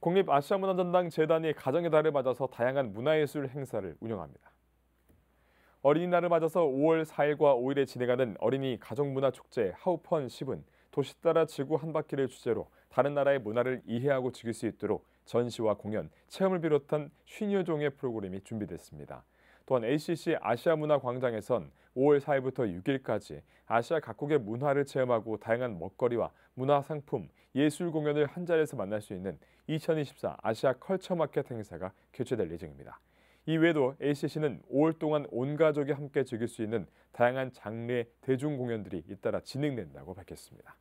국립아시아문화전당 재단이 가정의 달을 맞아서 다양한 문화예술 행사를 운영합니다. 어린이날을 맞아서 5월 4일과 5일에 진행하는 어린이 가정문화축제 하우펀 10은 도시 따라 지구 한 바퀴를 주제로 다른 나라의 문화를 이해하고 즐길 수 있도록 전시와 공연, 체험을 비롯한 쉰여 종의 프로그램이 준비됐습니다. 또한 ACC 아시아 문화 광장에선 5월 4일부터 6일까지 아시아 각국의 문화를 체험하고 다양한 먹거리와 문화 상품, 예술 공연을 한 자리에서 만날 수 있는 2024 아시아 컬처 마켓 행사가 개최될 예정입니다. 이외에도 ACC는 5월 동안 온 가족이 함께 즐길 수 있는 다양한 장르의 대중 공연들이 잇따라 진행된다고 밝혔습니다.